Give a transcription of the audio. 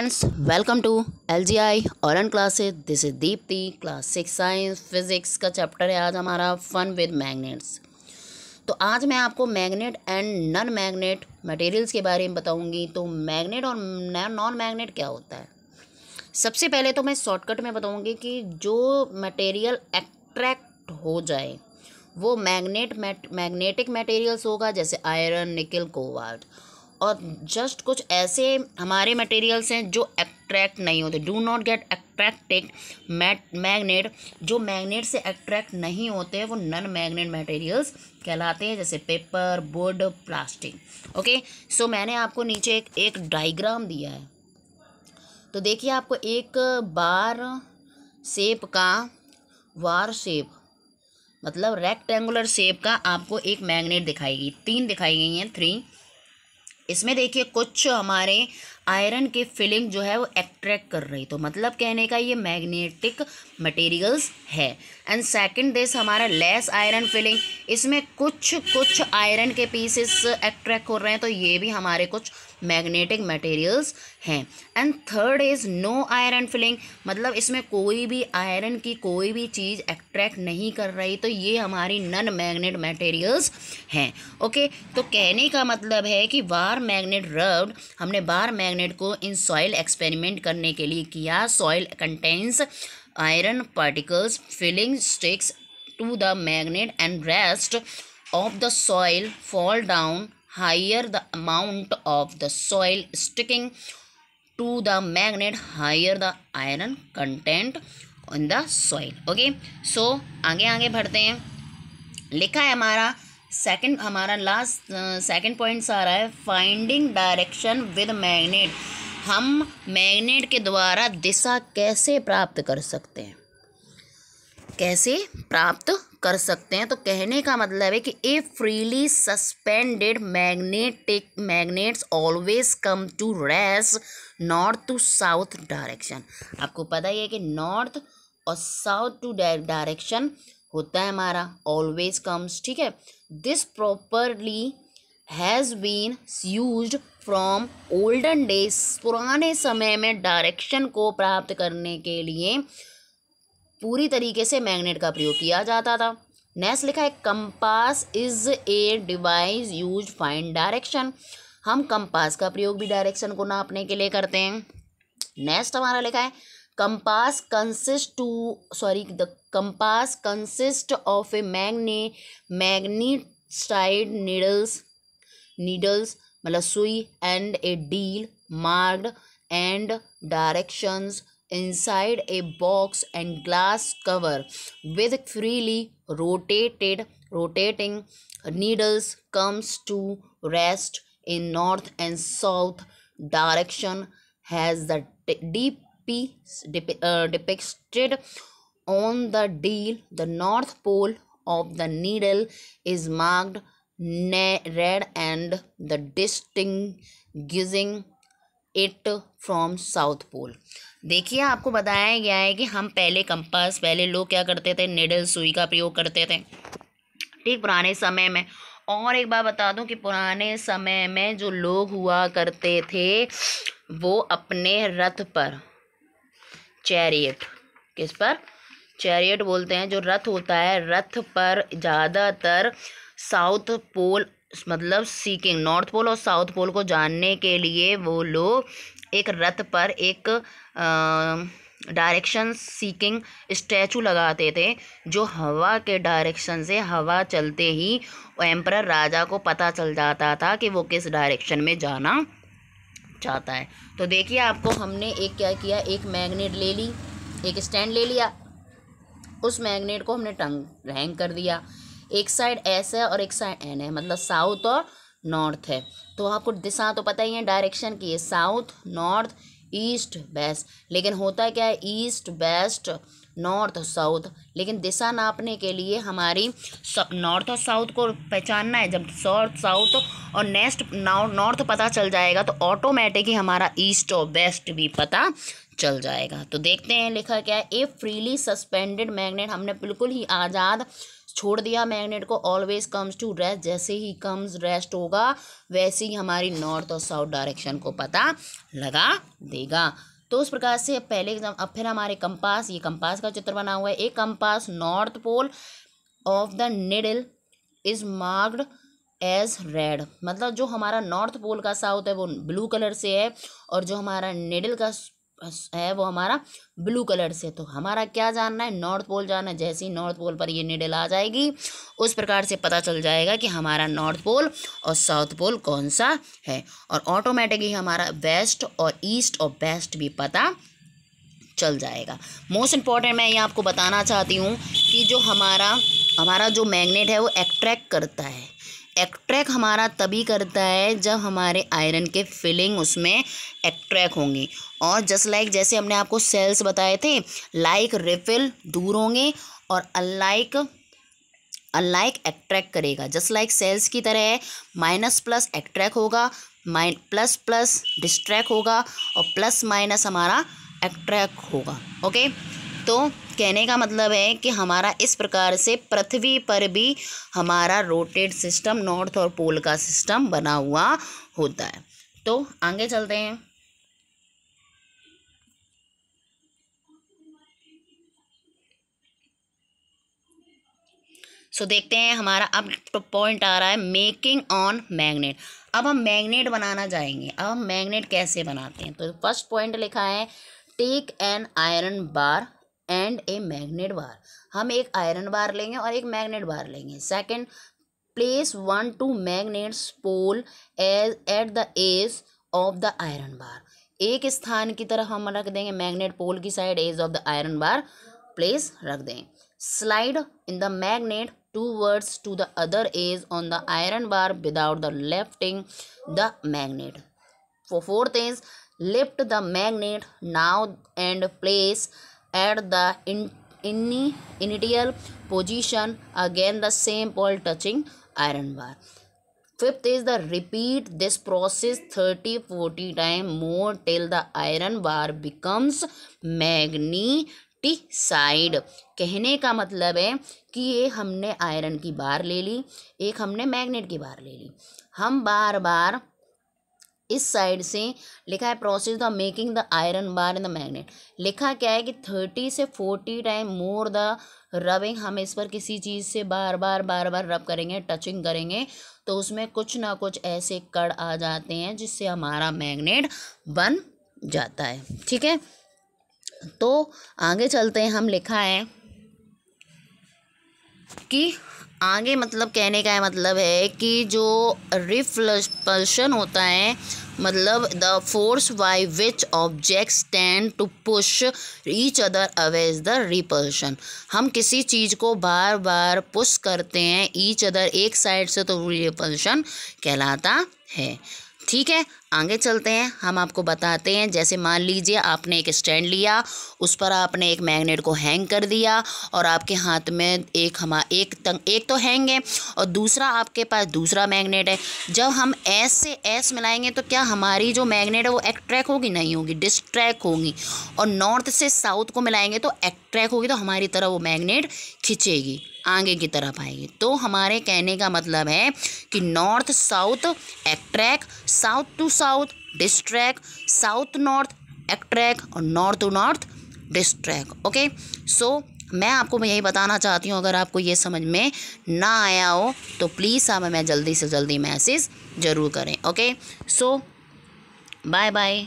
friends welcome to L G I online classes this is Deepti class six science physics का chapter है आज हमारा fun with magnets तो आज मैं आपको magnet and non magnet materials के बारे में बताऊंगी तो मैग्नेट और नॉन मैग्नेट क्या होता है सबसे पहले तो मैं शॉर्टकट में बताऊंगी कि जो मटेरियल एक्ट्रैक्ट हो जाए वो मैग्नेट मैग्नेटिक मटेरियल्स होगा जैसे आयरन निकल कोवाल्ट और जस्ट कुछ ऐसे हमारे मटेरियल्स हैं जो अट्रैक्ट नहीं होते डू नॉट गेट अट्रैक्टेड मैट मैगनेट जो मैगनेट से अट्रैक्ट नहीं होते हैं वो नन मैगनेट मटेरियल्स कहलाते हैं जैसे paper board plastic okay so मैंने आपको नीचे एक, एक डाइग्राम दिया है तो देखिए आपको एक बार सेप का वार सेप मतलब रेक्टेंगुलर शेप का आपको एक मैग्नेट दिखाई गई तीन दिखाई गई हैं थ्री इसमें देखिए कुछ हमारे आयरन के फिलिंग जो है वो एक्ट्रैक्ट कर रही तो मतलब कहने का ये मैग्नेटिक मटेरियल्स है एंड सेकंड दिस हमारा लेस आयरन फिलिंग इसमें कुछ कुछ आयरन के पीसेस एक्ट्रैक्ट हो रहे हैं तो ये भी हमारे कुछ मैग्नेटिक मटेरियल्स हैं and third is no iron filing मतलब इसमें कोई भी आयरन की कोई भी चीज़ एक्ट्रैक्ट नहीं कर रही तो ये हमारी नन मैग्नेट मटेरियल्स हैं ओके तो कहने का मतलब है कि बार मैग्नेट रब्ड हमने बार मैग्नेट को इन सॉइल एक्सपेरिमेंट करने के लिए किया soil contains iron particles filing sticks to the magnet and rest of the soil fall down higher the amount of the soil sticking to the magnet higher the iron content in the soil okay so आगे आगे बढ़ते हैं लिखा है हमारा second हमारा last second point आ रहा है फाइंडिंग डायरेक्शन विद मैग्नेट हम मैग्नेट के द्वारा दिशा कैसे प्राप्त कर सकते हैं कैसे प्राप्त कर सकते हैं तो कहने का मतलब है कि a freely suspended magnetic magnets always come to rest north to south direction आपको पता ही है कि नॉर्थ और साउथ टू डायरेक्शन होता है हमारा ऑलवेज कम्स ठीक है this property has been use from olden days पुराने समय में डायरेक्शन को प्राप्त करने के लिए पूरी तरीके से मैग्नेट का प्रयोग किया जाता था नेक्स्ट लिखा है compass is a device use find direction हम कंपास का प्रयोग भी डायरेक्शन को नापने के लिए करते हैं नेक्स्ट हमारा लिखा है compass consist to sorry the compass consist of a मैग्ने मैग्नीसाइड नीडल्स नीडल्स मतलब सुई and a dial marked and directions inside a box and glass cover with freely rotated rotating needles comes to rest in north and south direction has the deep dep uh, depicted on the deal the north pole of the needle is marked red and the distinguishing it from south pole देखिए आपको बताया गया है कि हम पहले compass पहले लोग क्या करते थे निडल सुई का प्रयोग करते थे ठीक पुराने समय में और एक बार बता दूं कि पुराने समय में जो लोग हुआ करते थे वो अपने रथ पर चैरियट किस पर चैरियट बोलते हैं जो रथ होता है रथ पर ज़्यादातर साउथ पोल मतलब सीकिंग नॉर्थ पोल और साउथ पोल को जानने के लिए वो लोग एक रथ पर एक डायरेक्शन सीकिंग स्टैचू लगाते थे जो हवा के डायरेक्शन से हवा चलते ही एम्पर राजा को पता चल जाता था कि वो किस डायरेक्शन में जाना चाहता है तो देखिए आपको हमने एक क्या किया एक मैग्नेट ले ली एक स्टैंड ले लिया उस मैग्नेट को हमने टंग हैंग कर दिया एक साइड एस है और एक साइड एन है मतलब साउथ और नॉर्थ है तो आपको दिशा तो पता ही है डायरेक्शन की है साउथ नॉर्थ ईस्ट वेस्ट लेकिन होता क्या है ईस्ट वेस्ट नॉर्थ साउथ लेकिन दिशा नापने के लिए हमारी नॉर्थ और साउथ को पहचानना है जब नॉर्थ साउथ और नेक्स्ट नॉर्थ पता चल जाएगा तो ऑटोमेटिक ही हमारा ईस्ट और वेस्ट भी पता चल जाएगा तो देखते हैं लिखा क्या है ए फ्रीली सस्पेंडेड मैग्नेट हमने बिल्कुल ही आज़ाद छोड़ दिया मैग्नेट को ऑलवेज कम्स टू रेस्ट जैसे ही कम्स रेस्ट होगा वैसे ही हमारी नॉर्थ और साउथ डायरेक्शन को पता लगा देगा तो उस प्रकार से पहले एग्जाम अब फिर हमारे कंपास ये कंपास का चित्र बना हुआ है एक compass north pole of the needle is marked as red मतलब जो हमारा नॉर्थ पोल का साउथ है वो ब्लू कलर से है और जो हमारा निडल का है वो हमारा ब्लू कलर से तो हमारा क्या जानना है नॉर्थ पोल जानना है जैसे ही नॉर्थ पोल पर ये निडल आ जाएगी उस प्रकार से पता चल जाएगा कि हमारा नॉर्थ पोल और साउथ पोल कौन सा है और ऑटोमेटिकली हमारा वेस्ट और ईस्ट और वेस्ट भी पता चल जाएगा मोस्ट इम्पॉर्टेंट मैं ये आपको बताना चाहती हूँ कि जो हमारा हमारा जो मैग्नेट है वो एट्रैक्ट करता है एक्ट्रैक हमारा तभी करता है जब हमारे आयरन के फिलिंग उसमें एक्ट्रैक होंगी और जस्ट लाइक like जैसे हमने आपको सेल्स बताए थे लाइक like, रिफिल दूर होंगे और अनलाइक अनलाइक एक्ट्रैक्ट करेगा जस्ट लाइक सेल्स की तरह है माइनस प्लस एक्ट्रैक्ट होगा माइन प्लस प्लस डिस्ट्रैक्ट होगा और प्लस माइनस हमारा एक्ट्रैक्ट होगा ओके तो कहने का मतलब है कि हमारा इस प्रकार से पृथ्वी पर भी हमारा रोटेट सिस्टम नॉर्थ और पोल का सिस्टम बना हुआ होता है तो आगे चलते हैं सो so, देखते हैं हमारा अब पॉइंट आ रहा है मेकिंग ऑन मैग्नेट अब हम मैग्नेट बनाना चाहेंगे अब हम मैग्नेट कैसे बनाते हैं तो फर्स्ट पॉइंट लिखा है take an iron bar and a magnet bar हम एक आयरन बार लेंगे और एक मैग्नेट बार लेंगे second place one to magnets pole edge at the edge of the iron bar एक स्थान की तरह हम रख देंगे मैग्नेट पोल की side edge of the iron bar place रख दें slide in the magnet towards to the other edge on the iron bar without the lifting the magnet fourth is lift the magnet now and place at the इनी initial position again the same all touching iron bar fifth is the repeat this process thirty forty time more till the iron bar becomes T side कहने का मतलब है कि ये हमने iron की बार ले ली एक हमने मैग्नेट की बार ले ली हम बार बार इस साइड से लिखा है process the making the iron bar in the magnet लिखा क्या है कि थर्टी से forty time more the rubbing हम इस पर किसी चीज़ से बार बार बार बार रब करेंगे टचिंग करेंगे तो उसमें कुछ ना कुछ ऐसे कड़ आ जाते हैं जिससे हमारा मैग्नेट बन जाता है ठीक है तो आगे चलते हैं हम लिखा है कि आगे मतलब कहने का है मतलब है कि जो रिफ्लपल्शन होता है मतलब the force by which object stand to push each other away the repulsion हम किसी चीज़ को बार बार पुश करते हैं ईच अदर एक साइड से तो रिपल्शन कहलाता है ठीक है आगे चलते हैं हम आपको बताते हैं जैसे मान लीजिए आपने एक स्टैंड लिया उस पर आपने एक मैग्नेट को हैंग कर दिया और आपके हाथ में एक हमा एक तंग एक तो हैंग है और दूसरा आपके पास दूसरा मैग्नेट है जब हम एस से एस मिलाएंगे तो क्या हमारी जो मैग्नेट है वो एक्ट्रैक होगी नहीं होगी डिस्ट्रैक होगी और नॉर्थ से साउथ को मिलाएंगे तो एक्ट्रैक होगी तो हमारी तरह वो मैगनेट खिंचेगी आगे की तरफ आएगी तो हमारे कहने का मतलब है कि north south attract south to south distract south north attract और north to north distract okay so मैं आपको यही बताना चाहती हूँ अगर आपको ये समझ में ना आया हो तो प्लीज़ आप हमें जल्दी से जल्दी मैसेज ज़रूर करें ओके सो बाय बाय